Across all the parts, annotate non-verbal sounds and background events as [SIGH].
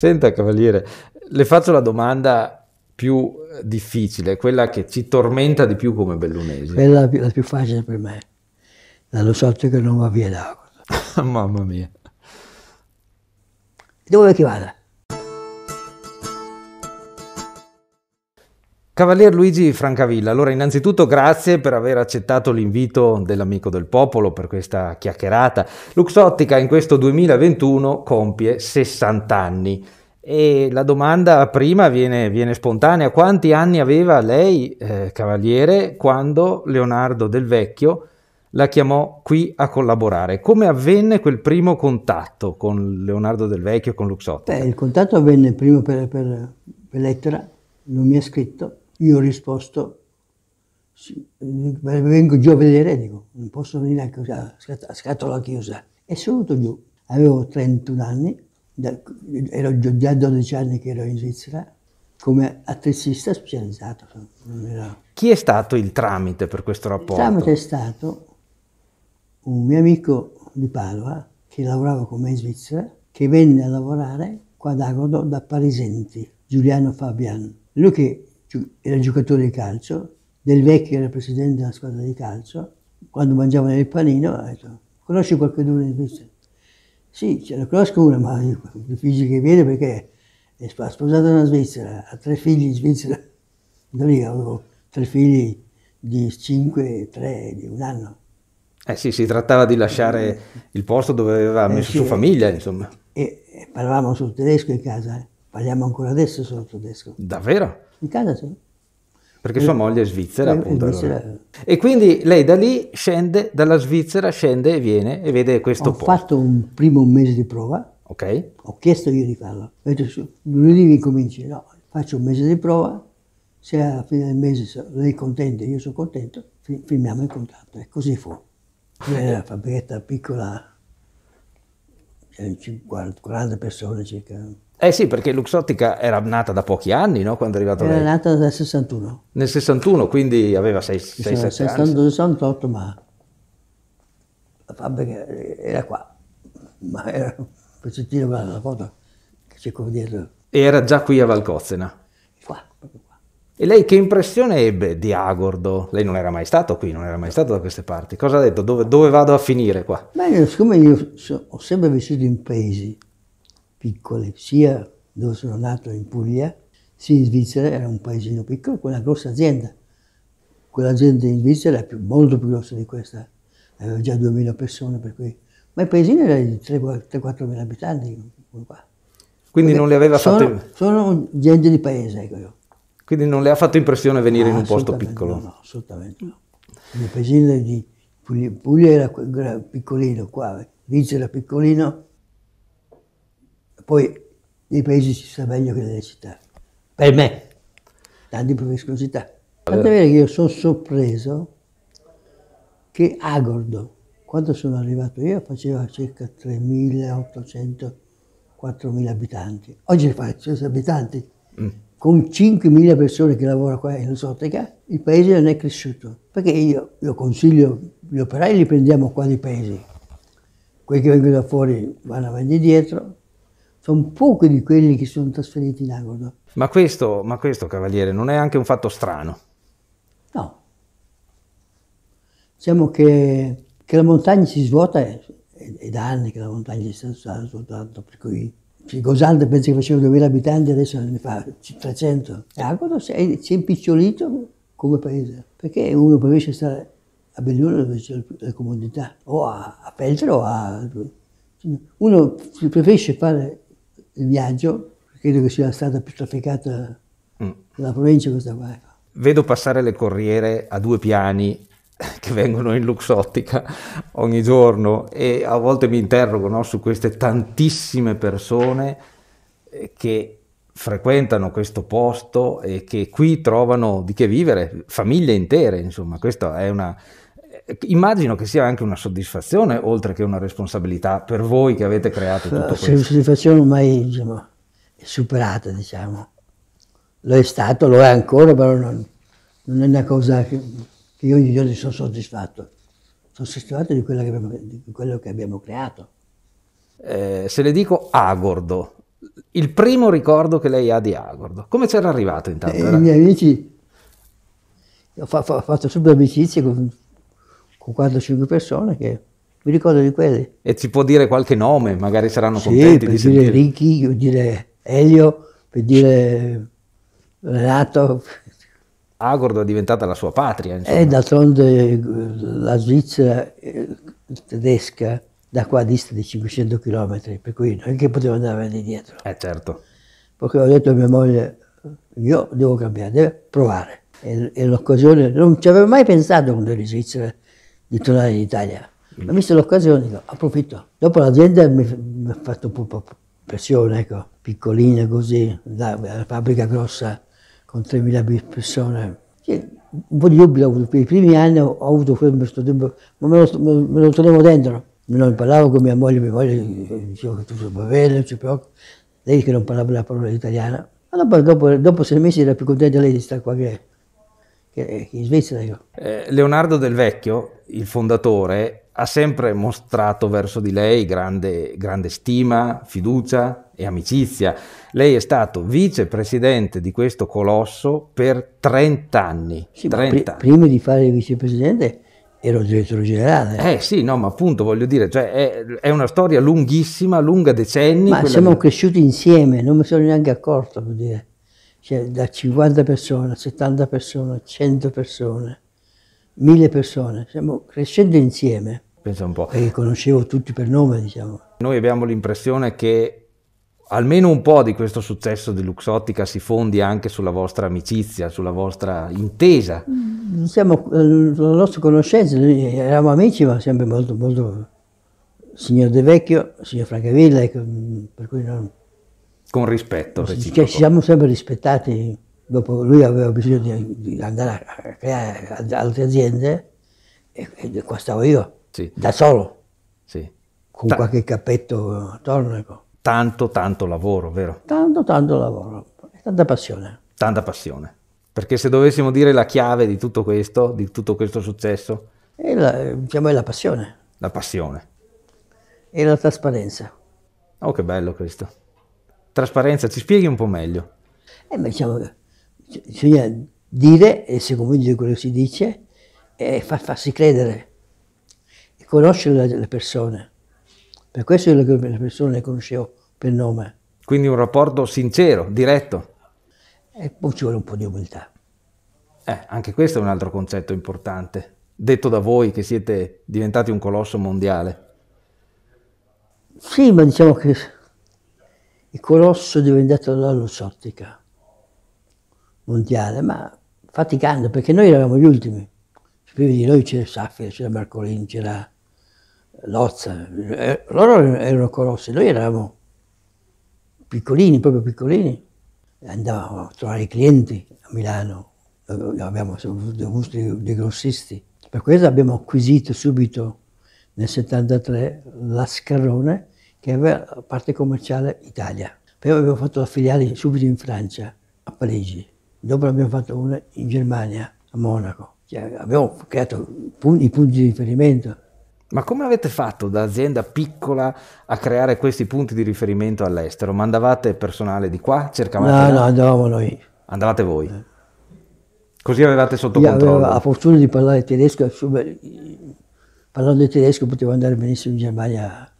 Senta, cavaliere, le faccio la domanda più eh, difficile, quella che ci tormenta di più come bellunesi. Quella più, la più facile per me. Dallo sotto che non va via da [LAUGHS] Mamma mia. Dove che vada? Cavalier Luigi Francavilla, allora innanzitutto grazie per aver accettato l'invito dell'amico del popolo per questa chiacchierata. Luxottica in questo 2021 compie 60 anni e la domanda prima viene, viene spontanea, quanti anni aveva lei, eh, Cavaliere, quando Leonardo del Vecchio la chiamò qui a collaborare? Come avvenne quel primo contatto con Leonardo del Vecchio, e con Luxottica? Beh, il contatto avvenne prima per, per, per lettera, non mi ha scritto io ho risposto, vengo giù a vedere, dico, non posso venire anche a scatola chiusa. E sono venuto giù, avevo 31 anni, da, ero già 12 anni che ero in Svizzera, come attrezzista specializzato. Era... Chi è stato il tramite per questo rapporto? Il tramite è stato un mio amico di Padova, che lavorava con me in Svizzera, che venne a lavorare qua ad Agodo da Parisenti, Giuliano Fabian. Lui che era giocatore di calcio, Del Vecchio era presidente della squadra di calcio, quando mangiavano il panino ha detto conosci qualcuno di questi? Sì, ce la conosco una, ma [LAUGHS] i figli che viene perché è sposata una svizzera, ha tre figli in Svizzera, [LAUGHS] da lì avevo tre figli di 5 e 3 di un anno. Eh sì, si trattava di lasciare il posto dove aveva eh messo sì, sua eh. famiglia, insomma. E, e parlavamo sul tedesco in casa. Eh. Parliamo ancora adesso solo tedesco. Davvero? In casa sì. Perché e, sua eh, moglie è svizzera, è, eh, appunto. svizzera. Allora. Eh. E quindi lei da lì scende, dalla Svizzera scende e viene e vede questo Ho posto. Ho fatto un primo mese di prova. Ok. Ho chiesto io di farlo. Ho detto, lunedì mi cominci, no, faccio un mese di prova, se alla fine del mese lei è contenta io sono contento, firmiamo il contratto. E così fu. Era una fabbrichetta piccola, 40 persone circa. Eh sì, perché Luxottica era nata da pochi anni, no? Quando è arrivato era lei. Era nata nel 61. Nel 61, quindi aveva 6-7 anni. 68, ma la fabbrica era qua, ma era un pezzettino, guarda la foto che c'è qua dietro. Era già qui a Valcozzena? Qua, proprio qua. E lei che impressione ebbe di Agordo? Lei non era mai stato qui, non era mai stato da queste parti. Cosa ha detto? Dove, dove vado a finire qua? Beh, siccome io so, ho sempre vissuto in paesi, piccole, sia dove sono nato in Puglia, sia in Svizzera, era un paesino piccolo, con una grossa azienda. Quell'azienda in Svizzera era più, molto più grossa di questa, aveva già 2.000 persone, per cui... ma il paesino era di 3-4 mila abitanti. Quindi non le aveva sono, fatto... Sono gente di paese, ecco io. Quindi non le ha fatto impressione venire no, in un posto piccolo? No, no, assolutamente no. Il paesino di Puglia, Puglia era, era piccolino qua, Vince era piccolino, poi nei paesi si sta meglio che nelle città. Per me, tanti preferiscono città. Tant'è vero che io sono sorpreso che Agordo, quando sono arrivato io, faceva circa 3.800, 4.000 abitanti. Oggi fa 100 abitanti. Mm. Con 5.000 persone che lavorano qua in esotica, il paese non è cresciuto. Perché io, io consiglio, gli operai li prendiamo qua nei paesi. Quelli che vengono da fuori vanno avanti e dietro, sono pochi di quelli che sono trasferiti in Agordo. Ma questo, ma questo, cavaliere, non è anche un fatto strano? No. Diciamo che, che la montagna si svuota, è, è, è, da anni che la montagna si sta svuotando, per cui... Gosalda pensa che faceva 2000 abitanti, adesso ne fa 300. Agordo si è, si è impicciolito come paese, perché uno preferisce stare a Belluno dove c'è la comodità, o a, a Peltre o a... Uno preferisce fare il viaggio, credo che sia la strada più trafficata della mm. provincia questa qua. Ecco. Vedo passare le corriere a due piani [LAUGHS] che vengono in Luxottica ogni giorno e a volte mi interrogo no, su queste tantissime persone che frequentano questo posto e che qui trovano di che vivere, famiglie intere, insomma, questa è una eh, immagino che sia anche una soddisfazione, oltre che una responsabilità per voi che avete creato tutto questo. Soddisfazione ormai diciamo, è superata, diciamo. Lo è stato, lo è ancora, però non, non è una cosa che, che io ogni giorno sono soddisfatto. Sono soddisfatto di, che abbiamo, di quello che abbiamo creato. Eh, se le dico Agordo, il primo ricordo che lei ha di Agordo, come c'era arrivato intanto? Eh, I miei amici, ho, fa, ho fatto subito amicizie con con 4-5 persone che mi ricordo di quelli. E ci può dire qualche nome, magari saranno sì, contenti per di dire sentire. Ricky, per dire Elio, per dire Renato. Agordo è diventata la sua patria. Eh, insomma. E d'altronde la Svizzera eh, tedesca da qua dista di 500 km, per cui non è che potevo andare avanti dietro. indietro. Eh certo. Perché ho detto a mia moglie, io devo cambiare, devo provare. E, e l'occasione, non ci avevo mai pensato quando ero in Svizzera, di tornare in Italia. Ma visto l'occasione, dico, approfitto. Dopo l'azienda mi, mi ha fatto un po' pressione, ecco, piccolina così, la, la fabbrica grossa con 3.000 persone. Sì, un po' di dubbi ho avuto, per i primi anni ho, ho avuto questo dubbio, ma me lo, me, me lo tenevo dentro. Non parlavo con mia moglie, mia moglie eh, diceva che tutto va bene, non ci preoccupa. Lei che non parlava la parola italiana. Ma dopo, dopo, dopo sei mesi era più contenta lei di stare qua che in Svizzera. Eh, Leonardo Del Vecchio, il fondatore, ha sempre mostrato verso di lei grande, grande stima, fiducia e amicizia. Lei è stato vicepresidente di questo colosso per 30 anni. Sì, 30 pr- prima di fare il vicepresidente ero direttore generale. Eh sì, no, ma appunto voglio dire, cioè è, è, una storia lunghissima, lunga decenni. Ma siamo di... cresciuti insieme, non mi sono neanche accorto. Per dire cioè da 50 persone, 70 persone, 100 persone, 1000 persone, stiamo crescendo insieme. Pensa un po'. Perché conoscevo tutti per nome, diciamo. Noi abbiamo l'impressione che almeno un po' di questo successo di Luxottica si fondi anche sulla vostra amicizia, sulla vostra intesa. Mm, siamo, eh, la nostra conoscenza, noi eravamo amici ma sempre molto, molto, signor De Vecchio, signor Francavilla, ecco, mm, per cui non, con rispetto reciproco. Cioè, ci siamo sempre rispettati, dopo lui aveva bisogno di, di andare a creare altre aziende e, e qua stavo io, sì. da solo, sì. con Ta- qualche cappetto attorno. Ecco. Tanto, tanto lavoro, vero? Tanto, tanto lavoro, e tanta passione. Tanta passione. Perché se dovessimo dire la chiave di tutto questo, di tutto questo successo? È la, diciamo è la passione. La passione. E la trasparenza. Oh, che bello questo. Trasparenza, ci spieghi un po' meglio. Eh, ma diciamo, bisogna dire, e si convince di quello che si dice, e far, farsi credere, e conoscere le, la persona. Per questo io le persone le conoscevo per nome. Quindi un rapporto sincero, diretto. E poi ci vuole un po' di umiltà. Eh, anche questo è un altro concetto importante, detto da voi che siete diventati un colosso mondiale. Sì, ma diciamo che il colosso diventato la luzzottica mondiale, ma faticando, perché noi eravamo gli ultimi. Cioè, prima di noi c'era Saffir, c'era Marcolin, c'era Lozza, eh, loro erano colossi, noi eravamo piccolini, proprio piccolini. Andavamo a trovare i clienti a Milano, eh, abbiamo avuto dei grossisti. Per questo abbiamo acquisito subito nel 73 la Scarrone, che aveva parte commerciale Italia. Poi avevo fatto la filiale subito in Francia, a Parigi. Dopo abbiamo fatto una in Germania, a Monaco. Cioè, abbiamo creato i punti di riferimento. Ma come avete fatto da azienda piccola a creare questi punti di riferimento all'estero? Mandavate personale di qua? Cercavate no, là? no, andavamo noi. Andavate voi? Eh. Così avevate sotto Io controllo? Avevo la fortuna di parlare tedesco, parlando il tedesco potevo andare benissimo in Germania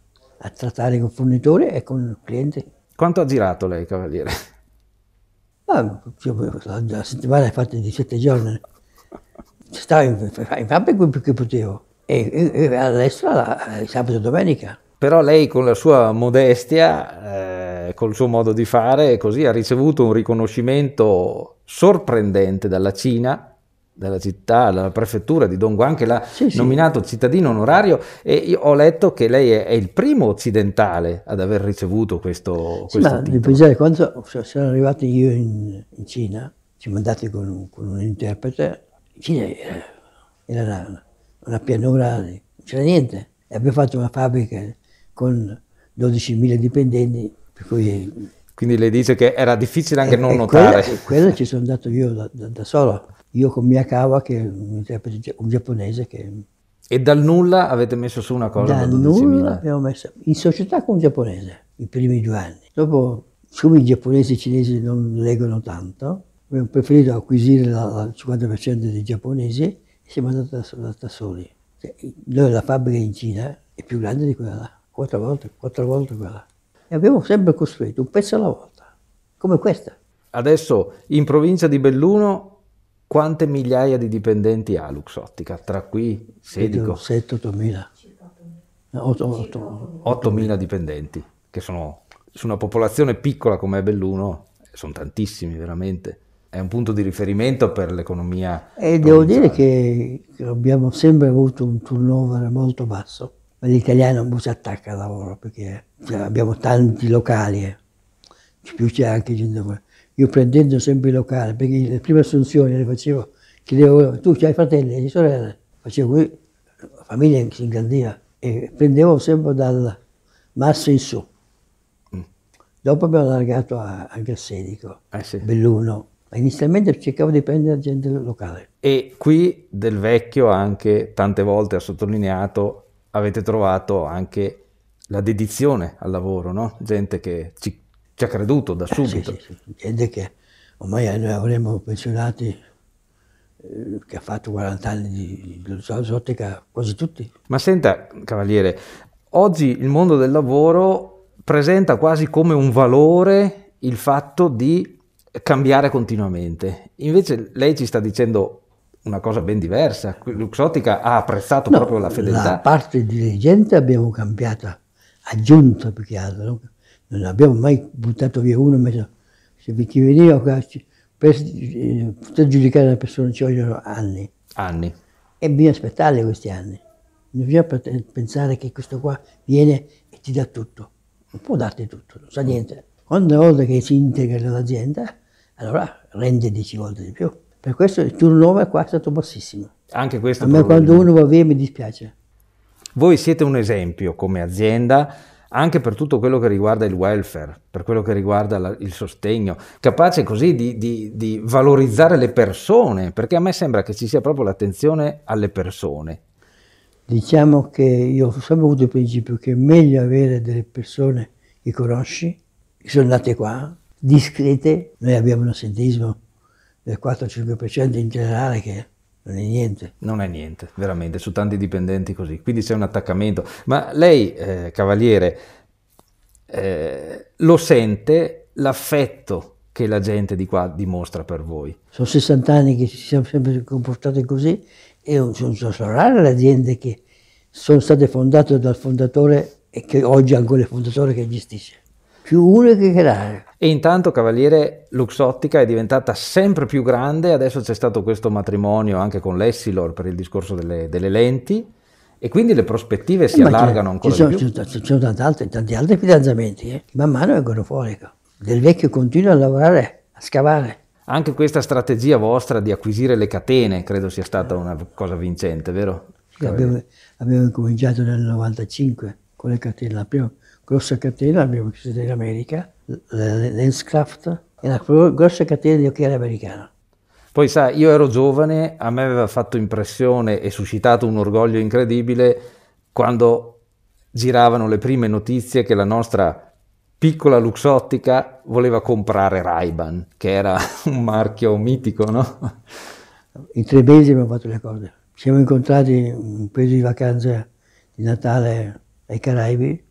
a trattare con il fornitore e con il cliente. Quanto ha girato lei, cavaliere? Ah, la settimana è fatta di sette giorni. Stavo in, in fabbrica più che potevo e, e all'estero sabato e domenica. Però lei con la sua modestia, eh, col suo modo di fare, così ha ricevuto un riconoscimento sorprendente dalla Cina dalla città, dalla prefettura di Dongguan che l'ha sì, nominato sì. cittadino onorario e io ho letto che lei è, è il primo occidentale ad aver ricevuto questo, sì, questo ma titolo. Il peggiore quando sono arrivato io in, in Cina, siamo andati con un, con un interprete, in Cina era, era una, una pianura, non c'era niente, e abbiamo fatto una fabbrica con 12.000 dipendenti, per cui... Quindi lei dice che era difficile anche e, eh, non e eh, notare. Quello ci sono andato io da, da, da solo io con Miyakawa, che è un giapponese che... E dal nulla avete messo su una cosa? Dal nulla abbiamo messo in società con un giapponese i primi due anni. Dopo, siccome i giapponesi e i cinesi non leggono tanto, abbiamo preferito acquisire il 50% dei giapponesi e siamo andati da, da, da soli. Cioè, noi la fabbrica in Cina è più grande di quella là, quattro volte, quattro volte quella là. E abbiamo sempre costruito un pezzo alla volta, come questa. Adesso in provincia di Belluno quante migliaia di dipendenti ha Luxottica? Tra qui, Sedico? 7-8 8.000 dipendenti, che sono su una popolazione piccola come è Belluno, sono tantissimi veramente. È un punto di riferimento per l'economia. E devo dire che abbiamo sempre avuto un turnover molto basso. L'italiano non si attacca al lavoro perché cioè, abbiamo tanti locali, eh. più c'è anche gente io prendendo sempre il locale, perché le prime assunzioni le facevo, chiedevo, tu hai fratelli e sorelle, facevo qui, la famiglia si ingrandiva, e prendevo sempre dal Massa in su. Mm. Dopo abbiamo allargato a, al Gassenico, eh sì. Belluno, ma inizialmente cercavo di prendere gente locale. E qui del vecchio anche, tante volte ha sottolineato, avete trovato anche la dedizione al lavoro, no? gente che ci ci ha creduto da eh, subito. Eh, sì, sì, Gente che ormai noi avremmo pensionati eh, che ha fatto 40 anni di, di zooteca, quasi tutti. Ma senta, cavaliere, oggi il mondo del lavoro presenta quasi come un valore il fatto di cambiare continuamente. Invece lei ci sta dicendo una cosa ben diversa. L'Uxotica ha apprezzato no, proprio la fedeltà. La parte dirigente abbiamo cambiato, aggiunto più che altro non abbiamo mai buttato via uno e messo, se ti veniva qua, per eh, poter giudicare la persona ci vogliono anni. Anni. E bisogna aspettarle questi anni. Non bisogna pensare che questo qua viene e ti dà tutto. Non può darti tutto, non sa niente. Quando una volta che si integra nell'azienda, allora rende 10 volte di più. Per questo il turnover qua è stato bassissimo. Anche questo. A me quando uno va via mi dispiace. Voi siete un esempio come azienda anche per tutto quello che riguarda il welfare, per quello che riguarda la, il sostegno, capace così di, di, di valorizzare le persone, perché a me sembra che ci sia proprio l'attenzione alle persone. Diciamo che io ho sempre avuto il principio che è meglio avere delle persone che conosci, che sono nate qua, discrete, noi abbiamo un assentismo del 4-5% in generale che non è niente. Non è niente, veramente, su tanti dipendenti così. Quindi c'è un attaccamento. Ma lei, eh, cavaliere, eh, lo sente l'affetto che la gente di qua dimostra per voi? Sono 60 anni che ci siamo sempre comportati così e sono, sono rare le aziende che sono state fondate dal fondatore e che oggi ancora il fondatore che gestisce più uniche che rare. E intanto, cavaliere, Luxottica è diventata sempre più grande, adesso c'è stato questo matrimonio anche con l'Essilor per il discorso delle, delle lenti, e quindi le prospettive si eh, allargano ancora ci sono, di più. Ci sono tanti altri, tanti altri fidanzamenti eh, man mano vengono fuori. Ecco. Del vecchio continua a lavorare, a scavare. Anche questa strategia vostra di acquisire le catene credo sia stata una cosa vincente, vero? Abbiamo, abbiamo, cominciato nel 95 con le catene, la prima grossa catena, abbiamo chiuso in America, Lenscraft, è la grossa catena di occhiali americana. Poi sa, io ero giovane, a me aveva fatto impressione e suscitato un orgoglio incredibile quando giravano le prime notizie che la nostra piccola luxottica voleva comprare Raiban, che era [LAUGHS] un marchio mitico, no? In tre mesi abbiamo fatto le cose. Ci siamo incontrati in un periodo di vacanza di Natale ai Caraibi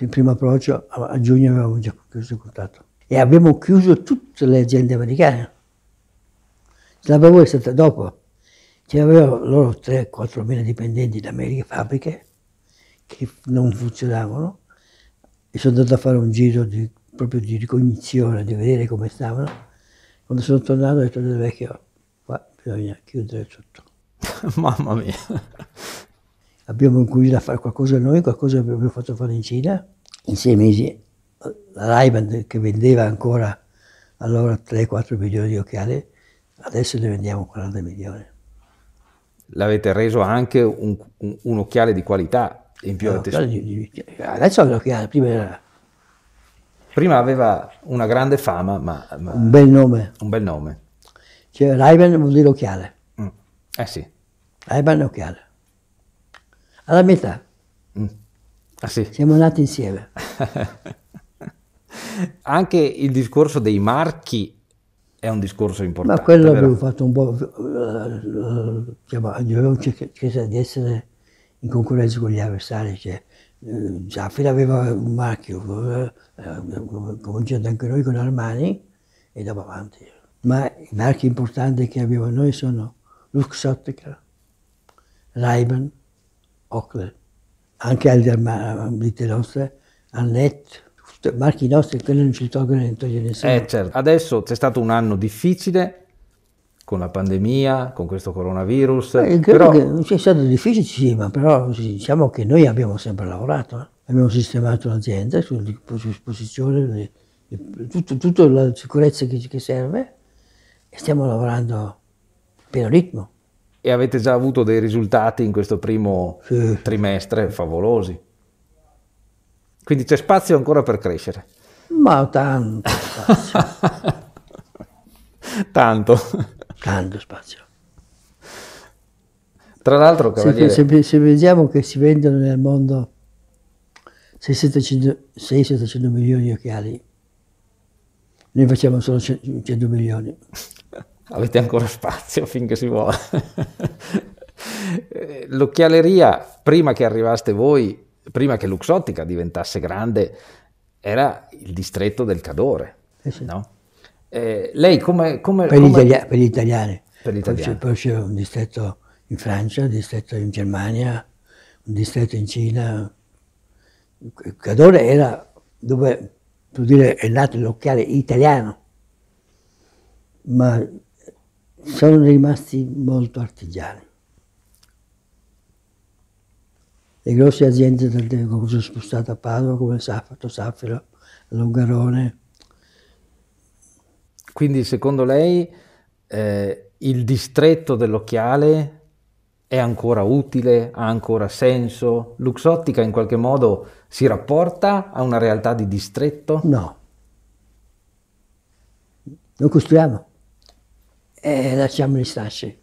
in primo approccio a giugno avevamo già chiuso il contratto. E abbiamo chiuso tutte le aziende americane. La Bavoia è stata dopo. C'erano loro 3-4 mila dipendenti d'America, fabbriche che non funzionavano e sono andato a fare un giro di, proprio di ricognizione, di vedere come stavano. Quando sono tornato ho detto vecchio, qua bisogna chiudere tutto. [LAUGHS] Mamma mia! abbiamo incominciato a fare qualcosa noi, qualcosa abbiamo fatto fare in Cina, In sei mesi la ban che vendeva ancora allora 3-4 milioni di occhiali, adesso ne vendiamo 40 milioni. L'avete reso anche un, un, un, occhiale di qualità in più. No, ah, di, di, adesso è un occhiale, prima era... Prima aveva una grande fama, ma, ma... Un bel nome. Un bel nome. Cioè, ray vuol dire occhiale. Mm. Eh sì. Ray-Ban occhiale alla metà. Mm. Ah, sì. Siamo nati insieme. [LAUGHS] Anche il discorso dei marchi è un discorso importante. Ma quello abbiamo fatto un po'. Eh, abbiamo cercato di essere in concorrenza con gli avversari. Cioè, eh, Zaffir aveva un marchio, eh, cominciando anche noi con Armani e dopo avanti. Ma i marchi importanti che abbiamo noi sono Luxottica, Raiban, Ocre, anche Alderman, vite nostre, Annette, marchi nostri che non ci tolgono e non nessuno. Eh certo, adesso c'è stato un anno difficile con la pandemia, con questo coronavirus. Eh, credo però... che sia stato difficile, sì, ma però diciamo che noi abbiamo sempre lavorato, eh. abbiamo sistemato l'azienda su, su esposizione, tutta la sicurezza che, che serve e stiamo lavorando a pieno ritmo e avete già avuto dei risultati in questo primo trimestre favolosi. Quindi c'è spazio ancora per crescere. Ma tanto spazio. [LAUGHS] tanto. Tanto spazio. Tra l'altro, cavaliere... se, se, se vediamo che si vendono nel mondo 600-700 milioni di occhiali, noi facciamo solo 100 milioni avete ancora spazio finché si vuole. Eh, l'occhialeria, prima che arrivaste voi, prima che Luxottica diventasse grande, era il distretto del Cadore. Eh sì. no? eh, lei come... come per, come... Gli per gli italiani. Per gli italiani. Poi, c'è, un distretto in Francia, un distretto in Germania, un distretto in Cina. Il Cadore era dove, tu dire, è nato l'occhiale italiano, ma sono rimasti molto artigiani. Le grosse aziende del tempo si sono spostate a Padova come Saffato, Saffiro, Longarone. Quindi secondo lei eh, il distretto dell'occhiale è ancora utile, ha ancora senso? Luxottica in qualche modo si rapporta a una realtà di distretto? No. Lo costruiamo e lasciamoli stare. Eh,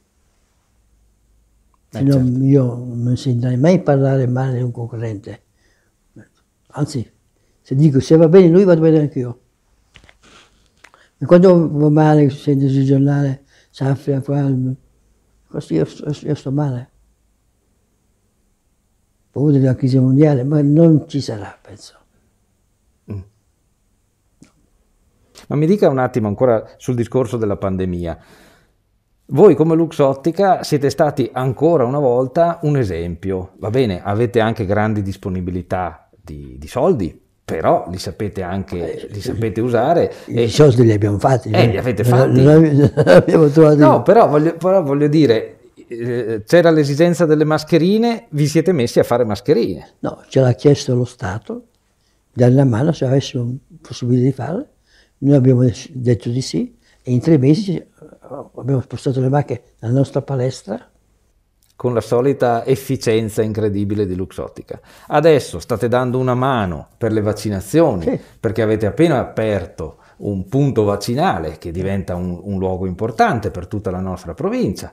eh certo. Io non sentirei mai parlare male di un concorrente. Anzi, se dico se va bene lui vado bene anche io. E quando va male, sento sul giornale, Sanfria, così io, io sto male. Paura della crisi mondiale, ma non ci sarà, penso. Mm. Ma mi dica un attimo ancora sul discorso della pandemia. Voi come Luxottica siete stati ancora una volta un esempio. Va bene, avete anche grandi disponibilità di, di soldi, però li sapete anche li sapete usare. I e, soldi li abbiamo fatti. Eh, li eh. avete fatti. Non, abbiamo trovato no, però voglio, però voglio dire, eh, c'era l'esigenza delle mascherine, vi siete messi a fare mascherine. No, ce l'ha chiesto lo Stato, dare una mano se avessimo possibilità di farle, noi abbiamo detto di sì e in tre mesi abbiamo spostato le macchie alla nostra palestra con la solita efficienza incredibile di Luxottica. Adesso state dando una mano per le vaccinazioni, sì. perché avete appena aperto un punto vaccinale che diventa un, un, luogo importante per tutta la nostra provincia.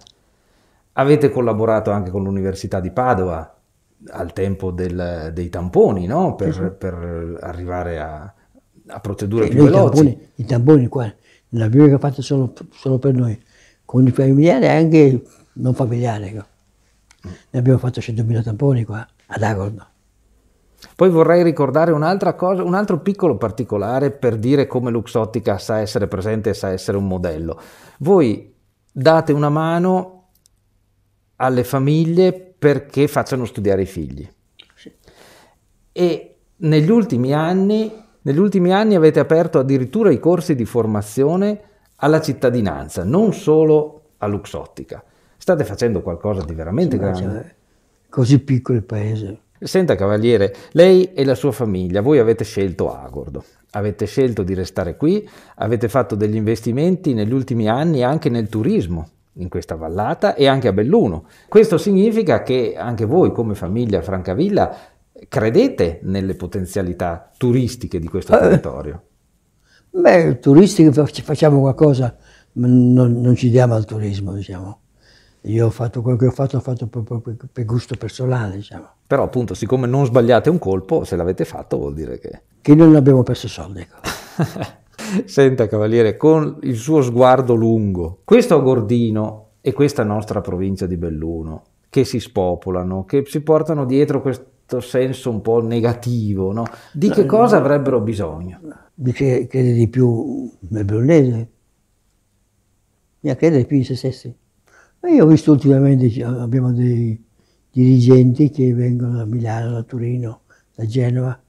Avete collaborato anche con l'Università di Padova al tempo del, dei tamponi, no? per, sì. per, arrivare a, a procedure sì, più veloci. tamponi, i tamponi qua la Bibbia è fatta solo, solo, per noi, con i familiari e anche non familiari. No? Ecco. Ne abbiamo fatto 100.000 tamponi qua ad Agorno. Poi vorrei ricordare un'altra cosa, un altro piccolo particolare per dire come Luxottica sa essere presente e sa essere un modello. Voi date una mano alle famiglie perché facciano studiare i figli. Sì. E negli ultimi anni negli ultimi anni avete aperto addirittura i corsi di formazione alla cittadinanza, non solo a Luxottica. State facendo qualcosa di veramente sì, grande. Cioè, così piccolo il paese. Senta cavaliere, lei e la sua famiglia, voi avete scelto Agordo, avete scelto di restare qui, avete fatto degli investimenti negli ultimi anni anche nel turismo in questa vallata e anche a Belluno. Questo significa che anche voi come famiglia Francavilla Credete nelle potenzialità turistiche di questo eh. territorio? Beh, turistiche facciamo qualcosa, non, non ci diamo al turismo, diciamo. Io ho fatto quello che ho fatto, ho fatto proprio per gusto personale, diciamo. Però appunto, siccome non sbagliate un colpo, se l'avete fatto vuol dire che... Che non abbiamo perso soldi. Ecco. [LAUGHS] Senta cavaliere, con il suo sguardo lungo, questo Gordino e questa nostra provincia di Belluno, che si spopolano, che si portano dietro questo senso un po' negativo, no? Di che cosa avrebbero bisogno? Mi crede di più nel brunese, mi crede più in se stessi. io ho visto ultimamente, abbiamo dei dirigenti che vengono da Milano, da Torino, da Genova,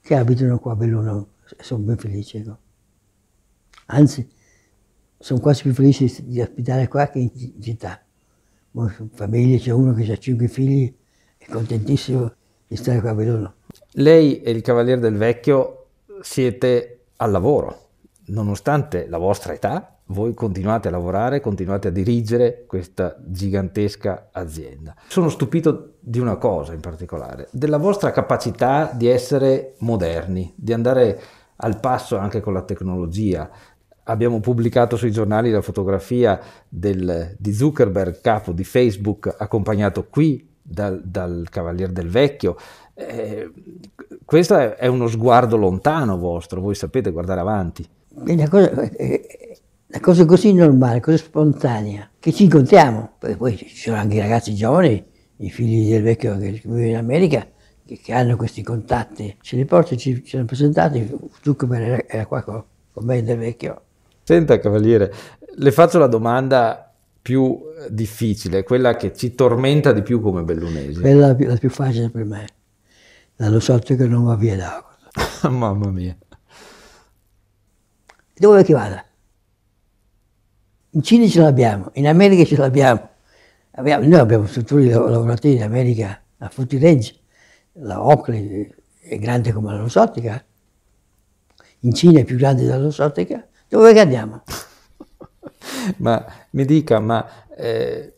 che abitano qua a Belluno e sono ben felici. No? Ecco. Anzi, sono quasi più felici di ospitare qua che in città. Famiglie, c'è uno che ha cinque figli, è contentissimo di stare qua venuto. Lei e il Cavaliere del Vecchio siete al lavoro, nonostante la vostra età, voi continuate a lavorare, continuate a dirigere questa gigantesca azienda. Sono stupito di una cosa in particolare, della vostra capacità di essere moderni, di andare al passo anche con la tecnologia. Abbiamo pubblicato sui giornali la fotografia del, di Zuckerberg, capo di Facebook, accompagnato qui dal, dal Cavalier del Vecchio. Eh, questo è, è, uno sguardo lontano vostro, voi sapete guardare avanti. È una cosa, è eh, una cosa così normale, così spontanea, che ci incontriamo, perché poi ci sono anche i ragazzi giovani, i figli del vecchio che vive in America, che, che, hanno questi contatti, ce li porto, ci, ci hanno presentati, Zuckerberg era, era qua con, con me del vecchio. Senta cavaliere, le faccio la domanda più eh, difficile, quella che ci tormenta di più come bellunesi? Quella la più, facile per me, la lo so che non va via d'acqua. [LAUGHS] Mamma mia. Dove che vada? In Cina ce l'abbiamo, in America ce l'abbiamo. Abbiamo, noi abbiamo strutture lavorative in America, a Frutilegge, la Oakley è grande come la Lusottica, in Cina è più grande della Lusottica, dove che andiamo? ma mi dica, ma eh,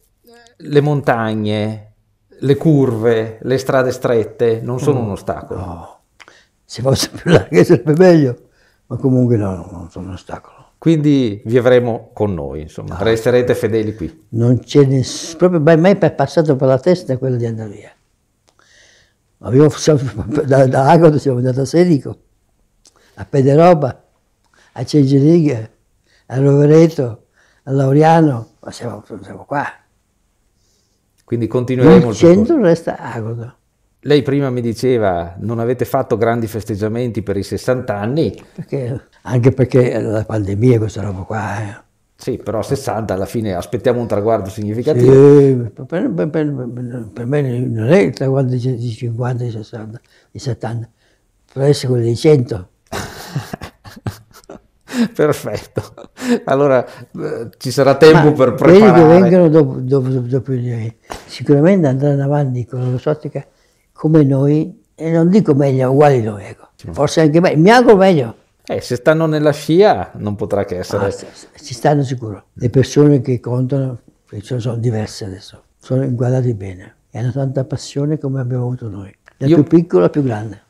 le montagne, le curve, le strade strette non sono mm. un ostacolo? No, se fosse più larghe [LAUGHS] sarebbe meglio, ma comunque no, non sono un ostacolo. Quindi vi avremo con noi, insomma, no, resterete fedeli qui. Non c'è nessuno, proprio mai, mai passato per la testa quello di andare via. Avevo, [LAUGHS] da, da Agoto siamo andati a Serico, a Pederoba, a Cegerighe, a Rovereto, a Lauriano, ma siamo, siamo qua. Quindi continueremo. Il centro il resta Agodo. Lei prima mi diceva non avete fatto grandi festeggiamenti per i 60 anni. Perché, anche perché la pandemia questa roba qua. Eh. Sì, però 60 alla fine aspettiamo un traguardo significativo. Sì, per, per, per, me non è il traguardo di 50, di 60, di 70, potrebbe essere quello di 100. [LAUGHS] [LAUGHS] Perfetto. Allora eh, ci sarà tempo Ma per preparare. Quelli che vengono dopo, dopo, dopo, dopo sicuramente andranno avanti con la rosotica come noi, e non dico meglio, uguali noi, ecco. forse anche meglio, mi auguro meglio. Eh, se stanno nella scia non potrà che essere... Ah, ci stanno sicuro. Le persone che contano, cioè sono diverse adesso, sono guardate bene. hanno tanta passione come abbiamo avuto noi, da Io... più piccola più grande.